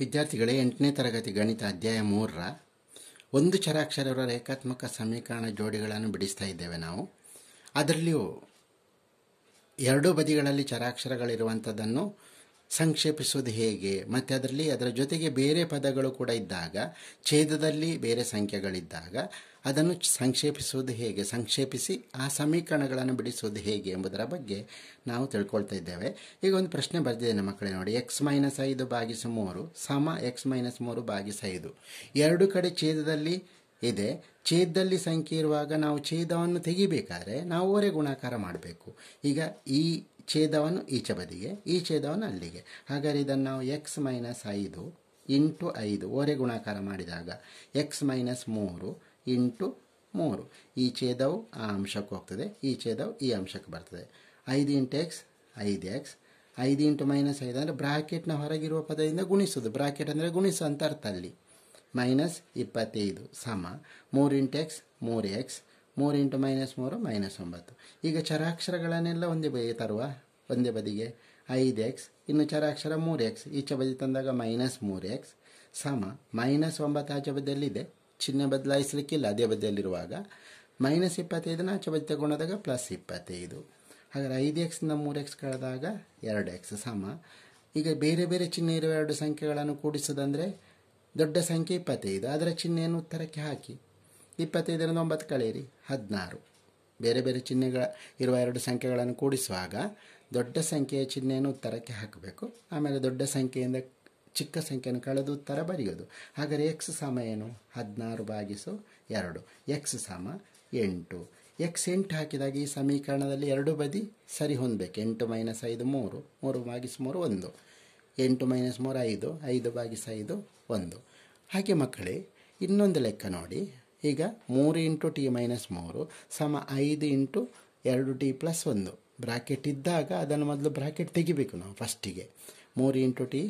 ವಿದ್ಯಾರ್ಥಿಗಳೇ ಎಂಟನೇ ತರಗತಿ ಗಣಿತ ಅಧ್ಯಾಯ ಮೂರರ ಒಂದು ಚರಾಕ್ಷರವರ ರೇಖಾತ್ಮಕ ಸಮೀಕರಣ ಜೋಡಿಗಳನ್ನು ಬಿಡಿಸ್ತಾ ಇದ್ದೇವೆ ನಾವು ಅದರಲ್ಲಿಯೂ ಎರಡೂ ಬದಿಗಳಲ್ಲಿ ಚರಾಕ್ಷರಗಳಿರುವಂಥದ್ದನ್ನು ಸಂಕ್ಷೇಪಿಸುವುದು ಹೇಗೆ ಮತ್ತು ಅದರಲ್ಲಿ ಅದರ ಜೊತೆಗೆ ಬೇರೆ ಪದಗಳು ಕೂಡ ಇದ್ದಾಗ ಛೇದದಲ್ಲಿ ಬೇರೆ ಸಂಖ್ಯೆಗಳಿದ್ದಾಗ ಅದನ್ನು ಸಂಕ್ಷೇಪಿಸುವುದು ಹೇಗೆ ಸಂಕ್ಷೇಪಿಸಿ ಆ ಸಮೀಕರಣಗಳನ್ನು ಬಿಡಿಸುವುದು ಹೇಗೆ ಎಂಬುದರ ಬಗ್ಗೆ ನಾವು ತಿಳ್ಕೊಳ್ತಾ ಇದ್ದೇವೆ ಈಗ ಒಂದು ಪ್ರಶ್ನೆ ಬರೆದಿದೆ ನಮ್ಮ ನೋಡಿ ಎಕ್ಸ್ ಮೈನಸ್ ಐದು ಬಾಗಿಸು ಮೂರು ಸಮ ಎಕ್ಸ್ ಮೈನಸ್ ಮೂರು ಬಾಗಿಸ ಐದು ಎರಡು ಕಡೆ ಛೇದದಲ್ಲಿ ಇದೆ ಛೇದದಲ್ಲಿ ಸಂಖ್ಯೆ ಇರುವಾಗ ನಾವು ಛೇದವನ್ನು ತೆಗಿಬೇಕಾದ್ರೆ ನಾವು ಒರೆ ಗುಣಾಕಾರ ಮಾಡಬೇಕು ಈಗ ಈ ಛೇದವನ್ನು ಈಚೆ ಬದಿಗೆ ಈ ಛೇದವನ್ನು ಅಲ್ಲಿಗೆ ಹಾಗಾದರೆ ಇದನ್ನು ನಾವು ಎಕ್ಸ್ ಮೈನಸ್ ಐದು ಇಂಟು ಐದು ಓರೆ ಗುಣಾಕಾರ ಮಾಡಿದಾಗ ಎಕ್ಸ್ ಮೈನಸ್ ಮೂರು ಇಂಟು ಮೂರು ಈ ಛೇದವು ಆ ಅಂಶಕ್ಕೆ ಹೋಗ್ತದೆ ಈ ಛೇದವು ಈ ಅಂಶಕ್ಕೆ ಬರ್ತದೆ ಐದು ಇಂಟು ಎಕ್ಸ್ ಐದು ಎಕ್ಸ್ ಐದು ಇಂಟು ಮೈನಸ್ ಐದು ಅಂದರೆ ಬ್ರಾಕೆಟ್ನ ಹೊರಗಿರುವ ಪದದಿಂದ ಗುಣಿಸೋದು ಬ್ರಾಕೆಟ್ ಅಂದರೆ ಗುಣಿಸು ಅಂತ ಅರ್ಥ ಅಲ್ಲಿ ಮೈನಸ್ ಇಪ್ಪತ್ತೈದು ಸಮ ಮೂರು ಇಂಟು ಎಕ್ಸ್ ಮೂರು ಎಕ್ಸ್ ಮೂರು ಇಂಟು ಮೈನಸ್ ಮೂರು ಮೈನಸ್ ಒಂಬತ್ತು ಈಗ ಚರಾಕ್ಷರಗಳನ್ನೆಲ್ಲ ಒಂದೇ ಬದಿಗೆ ತರುವ ಒಂದೇ ಬದಿಗೆ ಐದು ಎಕ್ಸ್ ಇನ್ನು ಚರಾಕ್ಷರ ಮೂರು ಎಕ್ಸ್ ಈಚೆ ಬದಿ ತಂದಾಗ ಮೈನಸ್ ಮೂರು ಎಕ್ಸ್ ಸಮ ಮೈನಸ್ ಒಂಬತ್ತು ಆಚೆ ಬದಿಯಲ್ಲಿದೆ ಚಿಹ್ನೆ ಬದಲಾಯಿಸಲಿಕ್ಕಿಲ್ಲ ಅದೇ ಬದಿಯಲ್ಲಿರುವಾಗ ಮೈನಸ್ ಇಪ್ಪತ್ತೈದನ್ನ ಆಚೆ ಬದಿ ತಗೊಂಡಾಗ ಪ್ಲಸ್ ಇಪ್ಪತ್ತೈದು ಹಾಗಾದರೆ ಐದು ಎಕ್ಸ್ನಿಂದ ಮೂರು ಎಕ್ಸ್ ಕಳೆದಾಗ ಎರಡು ಎಕ್ಸ್ ಸಮ ಈಗ ಬೇರೆ ಬೇರೆ ಚಿಹ್ನೆ ಇರುವ ಎರಡು ಸಂಖ್ಯೆಗಳನ್ನು ಕೂಡಿಸೋದಂದರೆ ದೊಡ್ಡ ಸಂಖ್ಯೆ ಇಪ್ಪತ್ತೈದು ಅದರ ಚಿಹ್ನೆಯನ್ನು ಉತ್ತರಕ್ಕೆ ಹಾಕಿ ಇಪ್ಪತ್ತೈದರಿಂದ ಒಂಬತ್ತು ಕಳೆಯಿರಿ ಹದಿನಾರು ಬೇರೆ ಬೇರೆ ಚಿಹ್ನೆಗಳ ಇರುವ ಎರಡು ಸಂಖ್ಯೆಗಳನ್ನು ಕೂಡಿಸುವಾಗ ದೊಡ್ಡ ಸಂಖ್ಯೆಯ ಚಿಹ್ನೆಯನ್ನು ಉತ್ತರಕ್ಕೆ ಹಾಕಬೇಕು ಆಮೇಲೆ ದೊಡ್ಡ ಸಂಖ್ಯೆಯಿಂದ ಚಿಕ್ಕ ಸಂಖ್ಯೆಯನ್ನು ಕಳೆದು ಉತ್ತರ ಬರೆಯೋದು ಹಾಗಾದರೆ ಎಕ್ಸ್ ಸಮ ಏನು ಹದಿನಾರು ಬಾಗಿಸು ಎರಡು ಎಕ್ಸ್ ಸಮ ಎಂಟು ಎಕ್ಸ್ ಎಂಟು ಹಾಕಿದಾಗ ಈ ಸಮೀಕರಣದಲ್ಲಿ ಎರಡು ಬದಿ ಸರಿ ಹೊಂದಬೇಕು ಎಂಟು ಮೈನಸ್ ಐದು ಮೂರು ಮೂರು ಭಾಗಿಸು ಮೂರು ಒಂದು ಎಂಟು ಮೈನಸ್ ಮೂರು ಐದು ಐದು ಭಾಗಿಸು ಐದು ಒಂದು ಹಾಗೆ ಮಕ್ಕಳೇ ಇನ್ನೊಂದು ಲೆಕ್ಕ ನೋಡಿ ಈಗ ಮೂರು ಇಂಟು ಟಿ ಮೈನಸ್ ಮೂರು ಸಮ ಐದು ಇಂಟು ಎರಡು ಟಿ ಪ್ಲಸ್ ಒಂದು ಬ್ರಾಕೆಟ್ ಇದ್ದಾಗ ಅದನ್ನು ಮೊದಲು ಬ್ರಾಕೆಟ್ ತೆಗಿಬೇಕು ನಾವು ಫಸ್ಟಿಗೆ ಮೂರು ಇಂಟು ಟಿ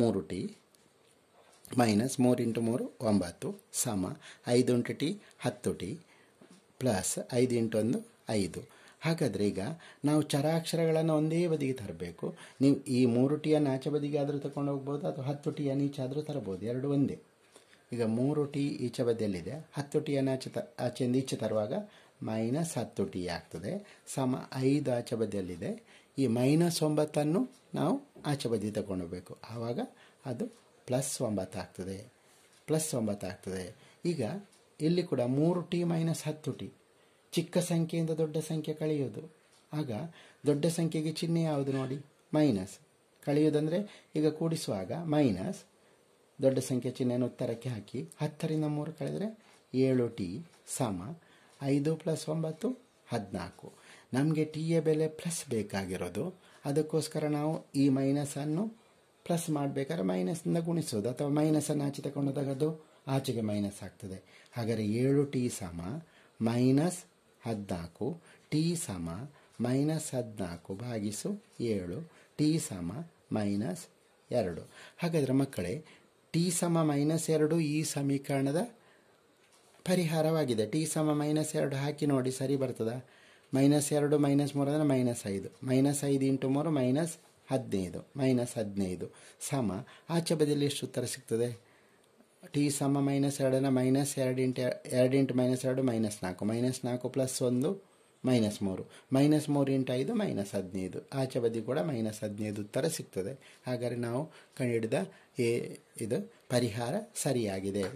ಮೂರು ಟಿ ಮೈನಸ್ ಮೂರು ಇಂಟು ಮೂರು ಒಂಬತ್ತು ಸಮ ಐದು ಇಂಟು ಟಿ ಹತ್ತು ಟಿ ಪ್ಲಸ್ ಐದು ಇಂಟು ಒಂದು ಐದು ಹಾಗಾದರೆ ಈಗ ನಾವು ಚರಾಕ್ಷರಗಳನ್ನು ಒಂದೇ ಬದಿಗೆ ತರಬೇಕು ನೀವು ಈ ಮೂರು ಟಿಯನ್ನು ಆಚೆ ಬದಿಗೆ ಆದರೂ ತಗೊಂಡು ಹೋಗ್ಬೋದು ಅಥವಾ ಹತ್ತು ಟಿಯನ್ನು ಈಚೆ ಆದರೂ ತರಬೋದು ಎರಡು ಒಂದೇ ಈಗ ಮೂರು ಟಿ ಈಚೆ ಬದಿಯಲ್ಲಿದೆ ಹತ್ತು ಟಿಯನ್ನು ಆಚೆ ತ ಆಚೆಯಿಂದ ಈಚೆ ತರುವಾಗ ಮೈನಸ್ ಹತ್ತು ಟಿ ಆಗ್ತದೆ ಸಮ ಐದು ಆಚೆ ಬದಿಯಲ್ಲಿದೆ ಈ ಮೈನಸ್ ಒಂಬತ್ತನ್ನು ನಾವು ಆಚೆ ಬದಿ ತಗೊಂಡೋಗಬೇಕು ಆವಾಗ ಅದು ಪ್ಲಸ್ ಒಂಬತ್ತು ಆಗ್ತದೆ ಪ್ಲಸ್ ಒಂಬತ್ತು ಆಗ್ತದೆ ಈಗ ಇಲ್ಲಿ ಕೂಡ ಮೂರು ಟಿ ಮೈನಸ್ ಹತ್ತು ಟಿ ಚಿಕ್ಕ ಸಂಖ್ಯೆಯಿಂದ ದೊಡ್ಡ ಸಂಖ್ಯೆ ಕಳೆಯೋದು ಆಗ ದೊಡ್ಡ ಸಂಖ್ಯೆಗೆ ಚಿಹ್ನೆ ಯಾವುದು ನೋಡಿ ಮೈನಸ್ ಕಳೆಯೋದಂದರೆ ಈಗ ಕೂಡಿಸುವಾಗ ಮೈನಸ್ ದೊಡ್ಡ ಸಂಖ್ಯೆ ಚಿಹ್ನೆಯನ್ನು ಉತ್ತರಕ್ಕೆ ಹಾಕಿ ಹತ್ತರಿಂದ ಮೂರು ಕಳೆದರೆ ಏಳು ಟಿ ಸಮ ಐದು ಪ್ಲಸ್ ಒಂಬತ್ತು ಹದಿನಾಲ್ಕು ನಮಗೆ ಟಿ ಎ ಬೆಲೆ ಪ್ಲಸ್ ಬೇಕಾಗಿರೋದು ಅದಕ್ಕೋಸ್ಕರ ನಾವು ಈ ಮೈನಸನ್ನು ಪ್ಲಸ್ ಮಾಡಬೇಕಾದ್ರೆ ಮೈನಸ್ನಿಂದ ಗುಣಿಸೋದು ಅಥವಾ ಮೈನಸನ್ನು ಆಚೆ ತಗೊಂಡಾಗ ಅದು ಆಚೆಗೆ ಮೈನಸ್ ಆಗ್ತದೆ ಹಾಗಾದರೆ ಏಳು ಟಿ ಸಮ ಮೈನಸ್ ಹದಿನಾಲ್ಕು ಟಿ ಸಮ ಮೈನಸ್ ಹದಿನಾಲ್ಕು ಭಾಗಿಸು ಏಳು ಟಿ ಸಮ ಮೈನಸ್ ಎರಡು ಹಾಗಾದರೆ ಮಕ್ಕಳೇ ಟಿ ಸಮ ಮೈನಸ್ ಎರಡು ಈ ಸಮೀಕರಣದ ಪರಿಹಾರವಾಗಿದೆ ಟಿ ಸಮ ಮೈನಸ್ ಎರಡು ಹಾಕಿ ನೋಡಿ ಸರಿ ಬರ್ತದ ಮೈನಸ್ ಎರಡು ಮೈನಸ್ ಮೂರು ಅಂದರೆ ಮೈನಸ್ ಐದು ಮೈನಸ್ ಐದು ಇಂಟು ಮೂರು ಮೈನಸ್ ಹದಿನೈದು ಮೈನಸ್ ಹದಿನೈದು ಸಮ ಆಚೆ ಬದಿಯಲ್ಲಿ ಎಷ್ಟು ಉತ್ತರ ಸಿಗ್ತದೆ ಟಿ ಸಮ ಮೈನಸ್ ಎರಡನ್ನು ಮೈನಸ್ ಎರಡು ಇಂಟು ಎರಡು ಇಂಟು ಮೈನಸ್ ಎರಡು ಮೈನಸ್ ನಾಲ್ಕು ಮೈನಸ್ ನಾಲ್ಕು ಪ್ಲಸ್ ಒಂದು ಮೈನಸ್ ಮೂರು ಮೈನಸ್ ಮೂರು ಇಂಟು ಐದು ಮೈನಸ್ ಹದಿನೈದು ಆಚೆ ಬದಿ ಕೂಡ ಮೈನಸ್ ಹದಿನೈದು ಉತ್ತರ ಸಿಗ್ತದೆ ಹಾಗಾದರೆ ನಾವು ಕಂಡುಹಿಡಿದ ಎ ಇದು ಪರಿಹಾರ ಸರಿಯಾಗಿದೆ